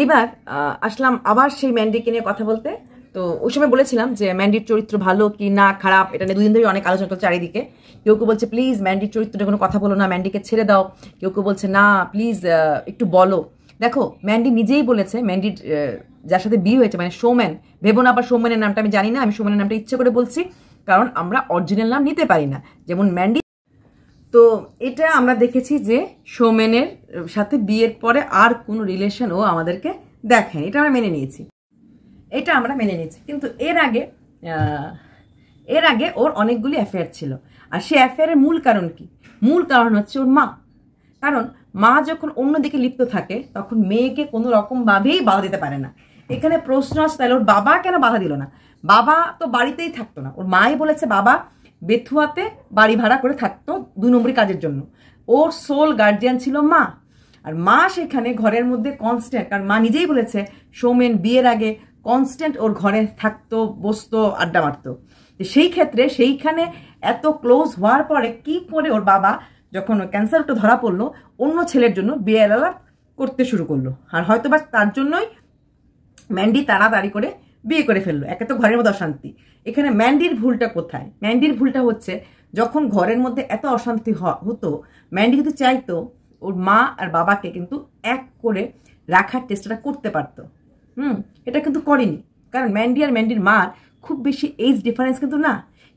এইবার আসলাম আবার সেই ম্যান্ডিকে নিয়ে কথা বলতে তো ওই সময় বলেছিলাম যে ম্যান্ডির চরিত্র ভালো কি না খারাপ এটা নিয়ে দুদিন ধরে অনেক আলোচনা করছে চারিদিকে কেউ কেউ বলছে প্লিজ ম্যান্ডির চরিত্রে কোনো কথা বলো না ম্যান্ডিকে ছেড়ে দাও কেউ কেউ বলছে না প্লিজ একটু বলো দেখো ম্যান্ডি নিজেই বলেছে ম্যান্ডির যার সাথে বিয়ে হয়েছে মানে সোম্যান ভেবো না আবার সোম্যানের নামটা আমি জানি না আমি সোম্যানের নামটা ইচ্ছে করে বলছি কারণ আমরা অরিজিনাল নাম নিতে পারি না যেমন ম্যান্ডি তো এটা আমরা দেখেছি যে সৌমেনের সাথে বিয়ের পরে আর কোনো রিলেশন ও আমাদেরকে দেখেনি এটা আমরা মেনে নিয়েছি এটা আমরা মেনে নিয়েছি কিন্তু এর আগে এর আগে ওর অনেকগুলি অ্যাফেয়ার ছিল আর সে অ্যাফেয়ারের মূল কারণ কি মূল কারণ হচ্ছে ওর মা কারণ মা যখন অন্যদিকে লিপ্ত থাকে তখন মেয়েকে কোনো রকমভাবেই বাধা দিতে পারে না এখানে প্রশ্ন আসতে ওর বাবা কেন বাধা দিল না বাবা তো বাড়িতেই থাকতো না ওর মাই বলেছে বাবা বেথুয়াতে বাড়ি ভাড়া করে থাকতো দু নম্বরী কাজের জন্য ওর সোল গার্জিয়ান ছিল মা আর মা সেখানে ঘরের মধ্যে কনস্ট্যান্ট কারণ মা নিজেই বলেছে সৌমেন বিয়ের আগে কনস্ট্যান্ট ওর ঘরে থাকতো বসতো আড্ডা মারতো সেই ক্ষেত্রে সেইখানে এত ক্লোজ হওয়ার পরে কি করে ওর বাবা যখন ক্যান্সারটা ধরা পড়লো অন্য ছেলের জন্য বিয়ে করতে শুরু করলো আর হয়তো বা তার জন্যই ম্যান্ডি তাড়াতাড়ি করে বিয়ে করে ফেললো একে তো ঘরের মধ্যে অশান্তি এখানে ম্যান্ডির ভুলটা কোথায় ম্যান্ডির ভুলটা হচ্ছে যখন ঘরের মধ্যে এত অশান্তি হতো ম্যান্ডি কিন্তু চাইতো ওর মা আর বাবাকে কিন্তু এক করে রাখার চেষ্টাটা করতে পারত হুম এটা কিন্তু করেনি কারণ ম্যান্ডি আর ম্যান্ডির মার খুব বেশি এইজ ডিফারেন্স কিন্তু না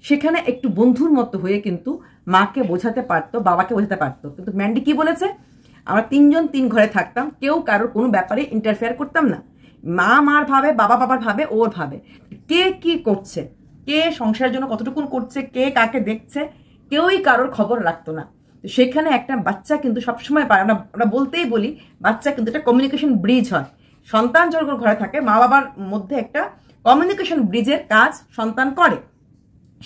সেখানে একটু বন্ধুর মতো হয়ে কিন্তু মাকে বোঝাতে পারতো বাবাকে বোঝাতে পারতো কিন্তু ম্যান্ডি কি বলেছে আমরা তিনজন তিন ঘরে থাকতাম কেউ কারোর কোনো ব্যাপারে ইন্টারফেয়ার করতাম না মা মার ভাবে বাবা বাবার ভাবে ওর ভাবে কে কি করছে কে সংসারের জন্য কতটুকুন করছে কে কাকে দেখছে কেউই কারোর খবর রাখতো না সেখানে একটা বাচ্চা কিন্তু সবসময় পায় আমরা আমরা বলতেই বলি বাচ্চা কিন্তু একটা কমিউনিকেশন ব্রিজ হয় সন্তান যখন ঘরে থাকে মা বাবার মধ্যে একটা কমিউনিকেশন ব্রিজের কাজ সন্তান করে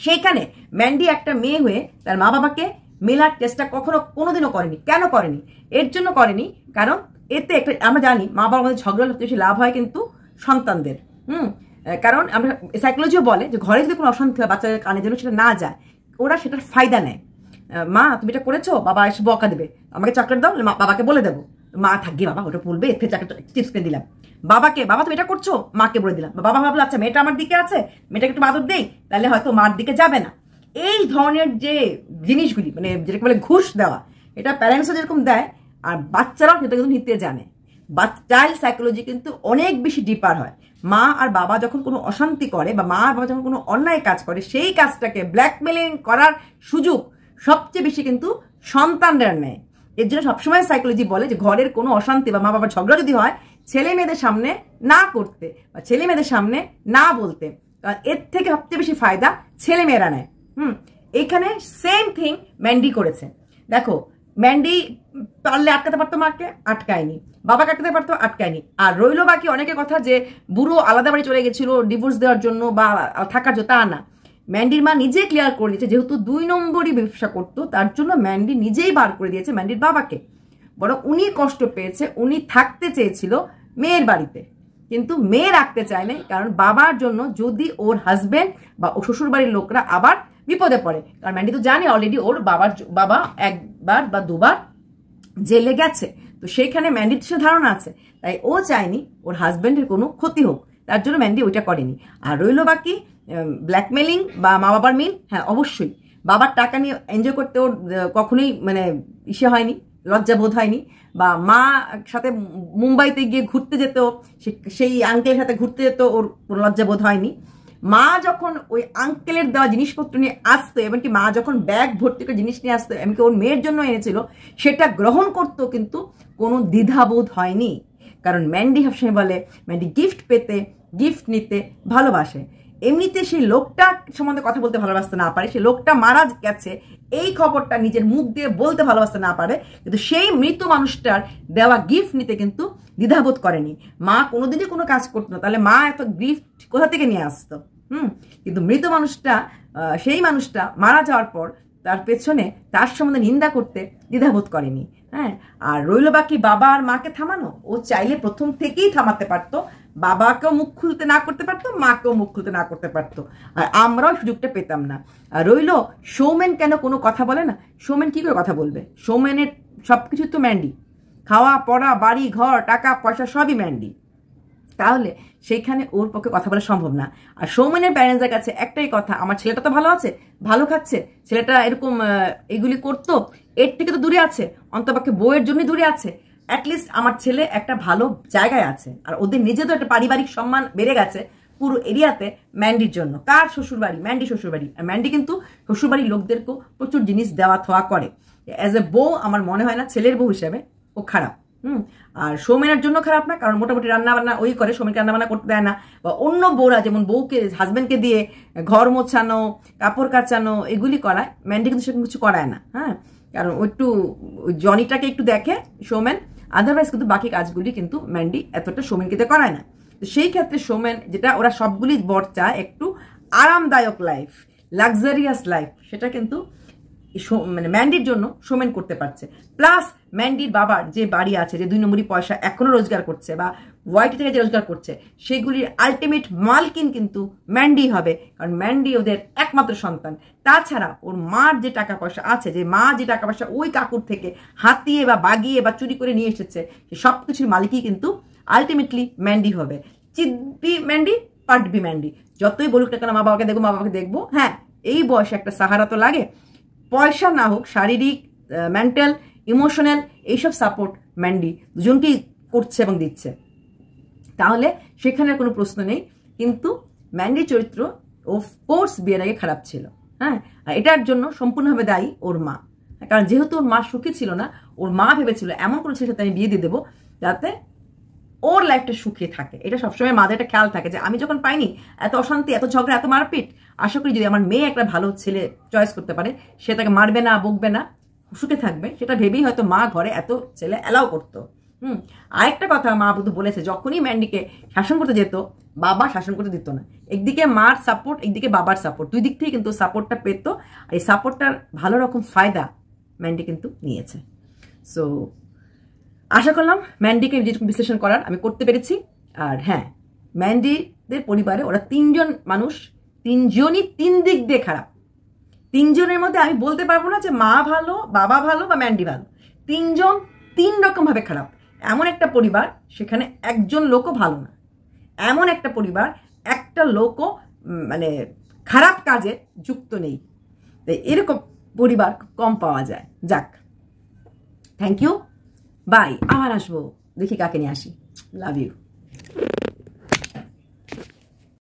সেইখানে ম্যান্ডি একটা মেয়ে হয়ে তার মা বাবাকে মেলার চেষ্টা কখনো কোনোদিনও করেনি কেন করেনি এর জন্য করেনি কারণ এতে একটা আমরা জানি মা বাবার মধ্যে ঝগড়া সবচেয়ে বেশি লাভ হয় কিন্তু সন্তানদের হুম কারণ আমরা সাইকোলজিও বলে যে ঘরে যদি কোনো অশান্তি হয় বাচ্চাদের কানে যেন সেটা না যায় ওরা সেটার ফায়দা নেয় মা তুমি এটা করেছো বাবা এসে বকা দেবে আমাকে চকলেট দাও বাবাকে বলে দেবো মা থাকবে বাবা ওটা বলবে এর থেকে চাকরি চিপস কিনে দিলাম বাবাকে বাবা তুমি এটা করছো মাকে বলে দিলাম বাবা ভাবলো আচ্ছা মেয়েটা আমার দিকে আছে মেয়েটাকে একটু মাদুর দেই তাহলে হয়তো মার দিকে যাবে না এই ধরনের যে জিনিসগুলি মানে যেটাকে বলে ঘুষ দেওয়া এটা প্যারেন্টসও যেরকম দেয় আর বাচ্চারাও সেটা কিন্তু নিতে জানে চাইল্ড সাইকোলজি কিন্তু অনেক বেশি ডিপার হয় মা আর বাবা যখন কোনো অশান্তি করে বা মা আর বাবা যখন কোনো অন্যায় কাজ করে সেই কাজটাকে ব্ল্যাকমেলিং করার সুযোগ সবচেয়ে বেশি কিন্তু সন্তানদের নেয় এর জন্য সবসময় সাইকোলজি বলে যে ঘরের কোনো অশান্তি বা মা বাবার ঝগড়া যদি হয় ছেলে মেয়েদের সামনে না করতে বা ছেলে মেয়েদের সামনে না বলতে কারণ এর থেকে সবচেয়ে বেশি ফায়দা ছেলে মেয়েরা নেয় হুম এখানে সেম থিং ম্যান্ডি করেছে দেখো ম্যান্ডি পারলে আটকাতে পারতো মাকে আটকায়নি বাবা কাটতে পারতো আটকায়নি আর রইল বাকি অনেকে কথা যে বুড়ো আলাদা বাড়ি চলে গেছিল ডিভোর্স দেওয়ার জন্য বা থাকার জন্য তা না ম্যান্ডির মা নিজে ক্লিয়ার করে দিয়েছে যেহেতু দুই নম্বরই ব্যবসা করতো তার জন্য ম্যান্ডি নিজেই বার করে দিয়েছে ম্যান্ডির বাবাকে বরং উনি কষ্ট পেয়েছে উনি থাকতে চেয়েছিল মেয়ের বাড়িতে কিন্তু মেয়ে রাখতে চায়নি কারণ বাবার জন্য যদি ওর হাজব্যান্ড বা ও বাড়ির লোকরা আবার বিপদে পড়ে কারণ ম্যান্ডি তো জানে অলরেডি ওর বাবার বাবা একবার বা দুবার জেলে গেছে তো সেইখানে ম্যান্ডির সে ধারণা আছে তাই ও চায়নি ওর হাজব্যান্ডের কোনো ক্ষতি হোক তার জন্য ম্যান্ডি ওইটা করেনি আর রইল বাকি ব্ল্যাকমেলিং বা মা বাবার মিল হ্যাঁ অবশ্যই বাবার টাকা নিয়ে এনজয় করতে ওর কখনোই মানে ইসে হয়নি লজ্জা বোধ হয়নি বা মা সাথে মুম্বাইতে গিয়ে ঘুরতে যেত সেই আঙ্কেলের সাথে ঘুরতে যেত ওর লজ্জা বোধ হয়নি মা যখন ওই আঙ্কেলের দেওয়া জিনিসপত্র নিয়ে আসতো এমনকি মা যখন ব্যাগ ভর্তি করে জিনিস নিয়ে আসতো এমনকি ওর মেয়ের জন্য এনেছিল সেটা গ্রহণ করতো কিন্তু কোনো দ্বিধাবোধ হয়নি কারণ ম্যান্ডি সবসময় বলে ম্যান্ডি গিফট পেতে গিফট নিতে ভালোবাসে এমনিতে সেই লোকটা সম্বন্ধে কথা বলতে ভালোবাসতে না পারে সেই লোকটা মারা গেছে এই খবরটা নিজের মুখ দিয়ে বলতে ভালোবাসতে না পারে কিন্তু সেই মৃত মানুষটার দেওয়া গিফট নিতে কিন্তু দ্বিধাবোধ করেনি মা কোনোদিনই কোনো কাজ করতো না তাহলে মা এত গিফট কোথা থেকে নিয়ে আসতো হুম কিন্তু মৃত মানুষটা সেই মানুষটা মারা যাওয়ার পর তার পেছনে তার সম্বন্ধে নিন্দা করতে দ্বিধাবোধ করেনি হ্যাঁ আর রইল বাকি বাবা আর মাকে থামানো ও চাইলে প্রথম থেকেই থামাতে পারতো বাবাকেও মুখ খুলতে না করতে পারতো মাকেও মুখ খুলতে না করতে পারতো আর আমরাও সুযোগটা পেতাম না আর রইল সৌমেন কেন কোনো কথা বলে না সৌমেন কী করে কথা বলবে সৌমেনের সব কিছু তো ম্যান্ডি খাওয়া পড়া বাড়ি ঘর টাকা পয়সা সবই ম্যান্ডি তাহলে সেইখানে ওর পক্ষে কথা বলা সম্ভব না আর সৌমেনের প্যারেন্টসদের কাছে একটাই কথা আমার ছেলেটা তো ভালো আছে ভালো খাচ্ছে ছেলেটা এরকম এগুলি করতো এর থেকে তো দূরে আছে অন্তপক্ষে বইয়ের জন্যই দূরে আছে অ্যাটলিস্ট আমার ছেলে একটা ভালো জায়গায় আছে আর ওদের নিজেদের একটা পারিবারিক সম্মান বেড়ে গেছে পুরো এরিয়াতে ম্যান্ডির জন্য কার শ্বশুরবাড়ি ম্যান্ডি শ্বশুরবাড়ি ম্যান্ডি কিন্তু শ্বশুরবাড়ির লোকদেরকেও প্রচুর জিনিস দেওয়া থোয়া করে অ্যাজ এ বউ আমার মনে হয় না ছেলের বউ হিসাবে ও খারাপ হুম আর সৌমেনের জন্য খারাপ না কারণ মোটামুটি রান্নাবান্না ওই করে সৌমেনকে রান্নাবান্না করতে দেয় না বা অন্য বউরা যেমন বউকে হাজব্যান্ডকে দিয়ে ঘর মোছানো কাপড় কাচানো এগুলি করায় ম্যান্ডি কিন্তু সেরকম কিছু করায় না হ্যাঁ কারণ ও একটু জনিটাকে একটু দেখে সৌমেন আদারওয়াইজ কিন্তু বাকি কাজগুলি কিন্তু ম্যান্ডি এতটা সৌমেনকে করায় না তো সেই ক্ষেত্রে সৌমেন যেটা ওরা সবগুলি বর চায় একটু আরামদায়ক লাইফ লাক্সারিয়াস লাইফ সেটা কিন্তু মানে ম্যান্ডির জন্য সোমেন করতে পারছে প্লাস ম্যান্ডির বাবার যে বাড়ি আছে যে দুই নম্বরই পয়সা এখনও রোজগার করছে বা হোয়াইট থেকে যে রোজগার করছে সেগুলির আলটিমেট মালকিন কিন্তু ম্যান্ডি হবে কারণ ম্যান্ডি ওদের একমাত্র সন্তান তাছাড়া ওর মার যে টাকা পয়সা আছে যে মা যে টাকা পয়সা ওই কাকুর থেকে হাতিয়ে বা বাগিয়ে বা চুরি করে নিয়ে এসেছে সে সব কিছুর মালিকই কিন্তু আলটিমেটলি ম্যান্ডি হবে চিদ্বি ম্যান্ডি পাটবি ম্যান্ডি যতই বলুক না কেন মা বাবাকে দেখবো মা বাবাকে দেখবো হ্যাঁ এই বয়সে একটা সাহারা তো লাগে পয়সা না হোক শারীরিক মেন্টাল ইমোশনাল এইসব সাপোর্ট ম্যান্ডি দুজনকেই করছে এবং দিচ্ছে তাহলে সেখানে কোনো প্রশ্ন নেই কিন্তু ম্যান্ডি চরিত্র কোর্স বিয়ের আগে খারাপ ছিল হ্যাঁ আর এটার জন্য সম্পূর্ণভাবে দায়ী ওর মা কারণ যেহেতু ওর মা সুখী ছিল না ওর মা ভেবেছিল এমন কোনো ছেলের সাথে আমি বিয়ে দিয়ে দেবো যাতে ওর লাইফটা সুখে থাকে এটা সবসময় মাদের একটা খেয়াল থাকে যে আমি যখন পাইনি এত অশান্তি এত ঝগড়া এত মারপিট আশা করি যদি আমার মেয়ে একটা ভালো ছেলে চয়েস করতে পারে সে তাকে মারবে না বকবে না সুখে থাকবে সেটা ভেবেই হয়তো মা ঘরে এত ছেলে অ্যালাউ করতো হুম আরেকটা কথা মা বুধু বলেছে যখনই ম্যান্ডিকে শাসন করতে যেত বাবা শাসন করতে দিত না একদিকে মার সাপোর্ট একদিকে বাবার সাপোর্ট দুই দিক থেকে কিন্তু সাপোর্টটা পেত আর এই সাপোর্টটার ভালো রকম ফায়দা ম্যান্ডি কিন্তু নিয়েছে সো আশা করলাম ম্যান্ডিকে যেটুকু বিশ্লেষণ করার আমি করতে পেরেছি আর হ্যাঁ ম্যান্ডিদের পরিবারে ওরা তিনজন মানুষ তিনজনই তিন দিক দিয়ে খারাপ তিনজনের মধ্যে আমি বলতে পারবো না যে মা ভালো বাবা ভালো বা ম্যান্ডি ভালো তিনজন তিন রকমভাবে খারাপ এমন একটা পরিবার সেখানে একজন লোকও ভালো না এমন একটা পরিবার একটা লোকও মানে খারাপ কাজে যুক্ত নেই এরকম পরিবার কম পাওয়া যায় যাক থ্যাংক ইউ বাই আবার আসবো দেখি কাকে নিয়ে আসি লাভ ইউ